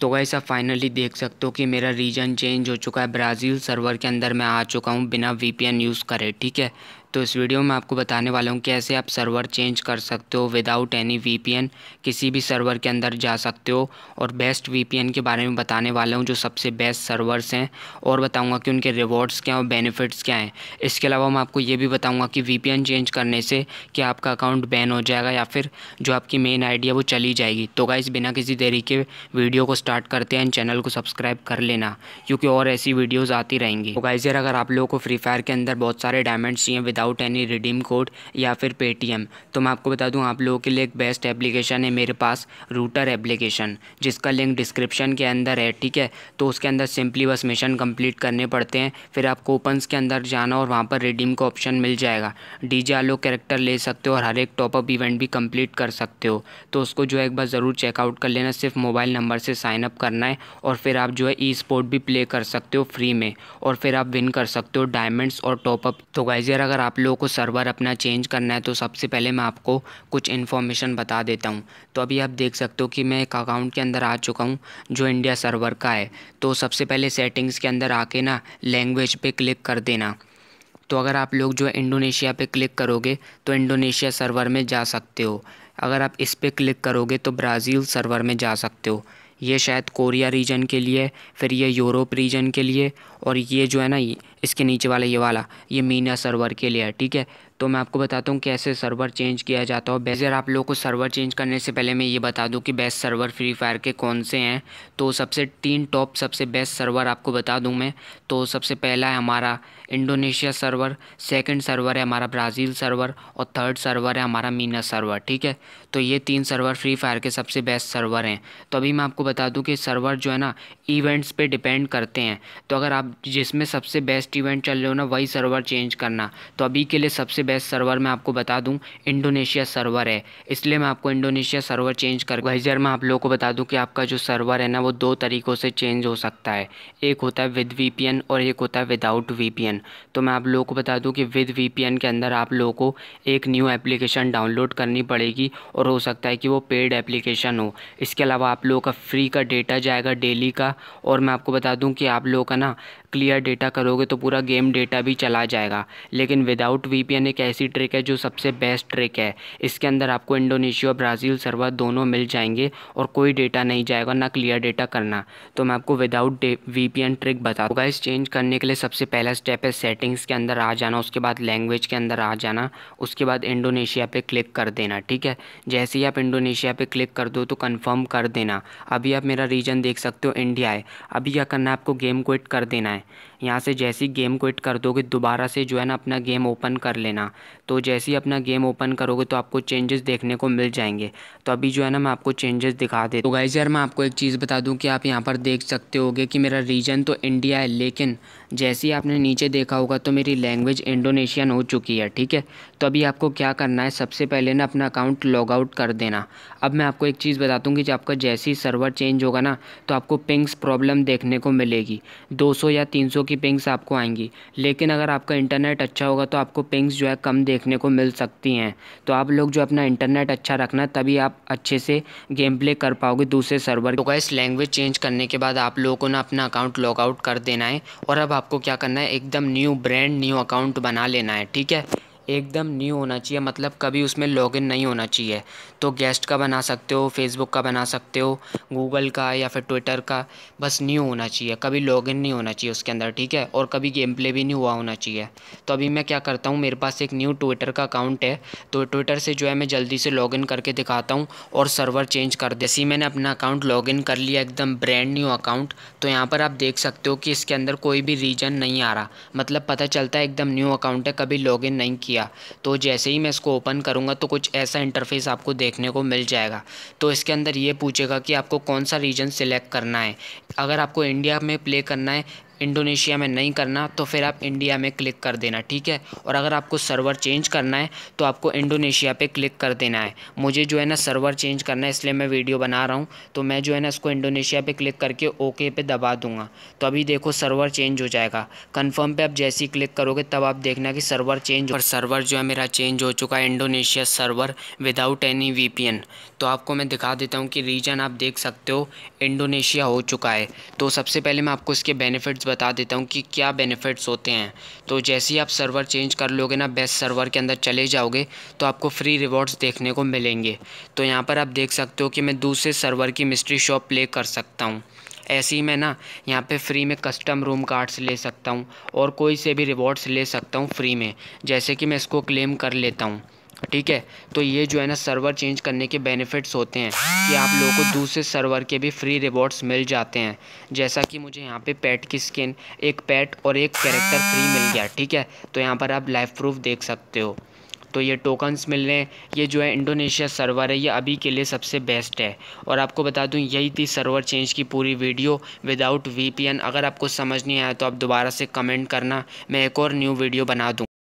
तो वैसा फाइनली देख सकते हो कि मेरा रीजन चेंज हो चुका है ब्राज़ील सर्वर के अंदर मैं आ चुका हूँ बिना वीपीएन यूज़ करे ठीक है तो इस वीडियो में आपको बताने वाला हूँ कैसे आप सर्वर चेंज कर सकते हो विदाउट एनी वीपीएन किसी भी सर्वर के अंदर जा सकते हो और बेस्ट वीपीएन के बारे में बताने वाला हूँ जो सबसे बेस्ट सर्वर्स हैं और बताऊँगा कि उनके रिवॉर्ड्स क्या हैं और बेनिफिट्स क्या हैं इसके अलावा मैं आपको ये भी बताऊँगा कि वी चेंज करने से क्या आपका अकाउंट बैन हो जाएगा या फिर जो आपकी मेन आइडिया वो चली जाएगी तो गाइस बिना किसी देरी के वीडियो को स्टार्ट करते हैं चैनल को सब्सक्राइब कर लेना क्योंकि और ऐसी वीडियोज़ आती रहेंगी तो गाइज अगर आप लोगों को फ्री फायर के अंदर बहुत सारे डायमंड्स चाहिए विदाउट एनी रिडीम कोड या फिर पेटीएम तो मैं आपको बता दूं आप लोगों के लिए एक बेस्ट एप्लीकेशन है मेरे पास रूटर एप्लीकेशन जिसका लिंक डिस्क्रिप्शन के अंदर है ठीक है तो उसके अंदर सिंपली बस मिशन कंप्लीट करने पड़ते हैं फिर आप कोपन्स के अंदर जाना और वहाँ पर रिडीम का ऑप्शन मिल जाएगा डी जे आलो कैरेक्टर ले सकते हो और हर एक टॉपअप इवेंट भी कंप्लीट कर सकते हो तो उसको जो है एक बार ज़रूर चेकआउट कर लेना सिर्फ मोबाइल नंबर से साइनअप करना है और फिर आप जो है ई स्पोर्ट भी प्ले कर सकते हो फ्री में और फिर आप विन कर सकते हो डायमंड्स और टॉपअप तो गाइजियर अगर आप आप लोगों को सर्वर अपना चेंज करना है तो सबसे पहले मैं आपको कुछ इन्फॉर्मेशन बता देता हूँ तो अभी आप देख सकते हो कि मैं एक अकाउंट के अंदर आ चुका हूँ जो इंडिया सर्वर का है तो सबसे पहले सेटिंग्स के अंदर आके ना लैंग्वेज पर क्लिक कर देना तो अगर आप लोग जो है इंडोनेशिया पे क्लिक करोगे तो इंडोनेशिया सर्वर में जा सकते हो अगर आप इस पर क्लिक करोगे तो ब्राज़ील सर्वर में जा सकते हो ये शायद कोरिया रीजन के लिए फिर ये यूरोप रीजन के लिए और ये जो है ना इसके नीचे वाला ये वाला ये मीना सर्वर के लिए है ठीक है तो मैं आपको बताता हूँ कैसे सर्वर चेंज किया जाता हो बेजर आप लोगों को सर्वर चेंज करने से पहले मैं ये बता दूँ कि बेस्ट सर्वर फ्री फायर के कौन से हैं तो सबसे तीन टॉप सबसे बेस्ट सर्वर आपको बता दूँ मैं तो सबसे पहला है हमारा इंडोनेशिया सर्वर सेकेंड सर्वर है हमारा ब्राज़ील सर्वर और थर्ड सर्वर है हमारा मीना सर्वर ठीक है तो ये तीन सर्वर फ्री फायर के सबसे बेस्ट सर्वर हैं तो अभी मैं आपको बता दूँ कि सर्वर जो है ना इवेंट्स पर डिपेंड करते हैं तो अगर आप जिसमें सबसे बेस्ट इवेंट चल रहे हो ना वही सर्वर चेंज करना तो अभी के लिए सबसे बेस्ट सर्वर मैं आपको बता दूं इंडोनेशिया सर्वर है इसलिए मैं आपको इंडोनेशिया सर्वर चेंज कर वहीजर मैं आप लोगों को बता दूं कि आपका जो सर्वर है ना वो दो तरीक़ों से चेंज हो सकता है एक होता है विद वी और एक होता है विदाउट वी तो मैं आप लोगों को बता दूँ कि विद वी के अंदर आप लोगों को एक न्यू एप्लीकेशन डाउनलोड करनी पड़ेगी और हो सकता है कि वो पेड एप्लीकेशन हो इसके अलावा आप लोगों का फ्री का डेटा जाएगा डेली का और मैं आपको बता दूँ कि आप लोगों का ना क्लियर डेटा करोगे तो पूरा गेम डेटा भी चला जाएगा लेकिन विदाउट वी एक ऐसी ट्रिक है जो सबसे बेस्ट ट्रिक है इसके अंदर आपको इंडोनेशिया और ब्राज़ील सर्वर दोनों मिल जाएंगे और कोई डेटा नहीं जाएगा ना क्लियर डेटा करना तो मैं आपको विदाउट वी ट्रिक बता दूँगा इस चेंज करने के लिए सबसे पहला स्टेप है सेटिंग्स के अंदर आ जाना उसके बाद लैंग्वेज के अंदर आ जाना उसके बाद इंडोनेशिया पर क्लिक कर देना ठीक है जैसे ही आप इंडोनेशिया पर क्लिक कर दो तो कन्फर्म कर देना अभी आप मेरा रीजन देख सकते हो इंडिया है अभी क्या करना है आपको गेम क्विट कर देना है है यहाँ से जैसे ही गेम क्विट कर दोगे दोबारा से जो है ना अपना गेम ओपन कर लेना तो जैसे ही अपना गेम ओपन करोगे तो आपको चेंजेस देखने को मिल जाएंगे तो अभी जो है ना मैं आपको चेंजेस दिखा दे तो गाइज यार मैं आपको एक चीज़ बता दूँ कि आप यहाँ पर देख सकते हो कि मेरा रीजन तो इंडिया है लेकिन जैसे ही आपने नीचे देखा होगा तो मेरी लैंग्वेज इंडोनेशियन हो चुकी है ठीक है तो अभी आपको क्या करना है सबसे पहले ना अपना अकाउंट लॉग आउट कर देना अब मैं आपको एक चीज़ बता दूँ कि आपका जैसे ही सर्वर चेंज होगा ना तो आपको पिंग्स प्रॉब्लम देखने को मिलेगी 200 या तीन सौ की पिंग्स आपको आएंगी लेकिन अगर आपका इंटरनेट अच्छा होगा तो आपको पिंग्स जो है कम देखने को मिल सकती हैं तो आप लोग जो अपना इंटरनेट अच्छा रखना तभी आप अच्छे से गेम प्ले कर पाओगे दूसरे सर्वर तो गैस लैंग्वेज चेंज करने के बाद आप लोगों को ना अपना अकाउंट लॉग आउट कर देना है और अब आपको क्या करना है एकदम न्यू ब्रांड न्यू अकाउंट बना लेना है ठीक है एकदम न्यू होना चाहिए मतलब कभी उसमें लॉगिन नहीं होना चाहिए तो गेस्ट का बना सकते हो फेसबुक का बना सकते हो गूगल का या फिर ट्विटर का बस न्यू होना चाहिए कभी लॉगिन नहीं होना चाहिए उसके अंदर ठीक है और कभी गेम प्ले भी नहीं हुआ होना चाहिए तो अभी मैं क्या करता हूँ मेरे पास एक न्यू ट्विटर का अकाउंट है तो ट्विटर से जो है मैं जल्दी से लॉगिन करके दिखाता हूँ और सर्वर चेंज कर जैसे मैंने अपना अकाउंट लॉगिन कर लिया एकदम ब्रांड न्यू अकाउंट तो यहाँ पर आप देख सकते हो कि इसके अंदर कोई भी रीजन नहीं आ रहा मतलब पता चलता है एकदम न्यू अकाउंट है कभी लॉगिन नहीं किया किया तो जैसे ही मैं इसको ओपन करूँगा तो कुछ ऐसा इंटरफेस आपको देखने को मिल जाएगा तो इसके अंदर ये पूछेगा कि आपको कौन सा रीजन सिलेक्ट करना है अगर आपको इंडिया में प्ले करना है इंडोनेशिया में नहीं करना तो फिर आप इंडिया में क्लिक कर देना ठीक है और अगर आपको सर्वर चेंज करना है तो आपको इंडोनेशिया पे क्लिक कर देना है मुझे जो है ना सर्वर चेंज करना है इसलिए मैं वीडियो बना रहा हूँ तो मैं जो है ना इसको इंडोनेशिया पे क्लिक करके ओके पे दबा दूंगा तो अभी देखो सर्वर चेंज हो जाएगा कन्फर्म पर आप जैसे ही क्लिक करोगे तब आप देखना कि सर्वर चेंज और सर्वर जो है मेरा चेंज हो चुका है इंडोनेशिया सर्वर विदाउट एनी वी तो आपको मैं दिखा देता हूँ कि रीजन आप देख सकते हो इंडोनेशिया हो चुका है तो सबसे पहले मैं आपको इसके बेनिफिट्स बता देता हूँ कि क्या बेनिफिट्स होते हैं तो जैसे ही आप सर्वर चेंज कर लोगे ना बेस्ट सर्वर के अंदर चले जाओगे तो आपको फ्री रिवॉर्ड्स देखने को मिलेंगे तो यहाँ पर आप देख सकते हो कि मैं दूसरे सर्वर की मिस्ट्री शॉप प्ले कर सकता हूँ ऐसे ही मैं ना यहाँ पे फ्री में कस्टम रूम कार्ड्स ले सकता हूँ और कोई से भी रिवॉर्ड्स ले सकता हूँ फ्री में जैसे कि मैं इसको क्लेम कर लेता हूँ ठीक है तो ये जो है ना सर्वर चेंज करने के बेनिफिट्स होते हैं कि आप लोगों को दूसरे सर्वर के भी फ्री रिवॉर्ड्स मिल जाते हैं जैसा कि मुझे यहाँ पे पैट की स्किन एक पैट और एक कैरेक्टर फ्री मिल गया ठीक है तो यहाँ पर आप लाइफ प्रूफ देख सकते हो तो ये टोकन्स मिल रहे हैं ये जो है इंडोनेशिया सर्वर है ये अभी के लिए सबसे बेस्ट है और आपको बता दूं यही थी सर्वर चेंज की पूरी वीडियो विदाउट वीपीएन अगर आपको समझ नहीं आया तो आप दोबारा से कमेंट करना मैं एक और न्यू वीडियो बना दूँ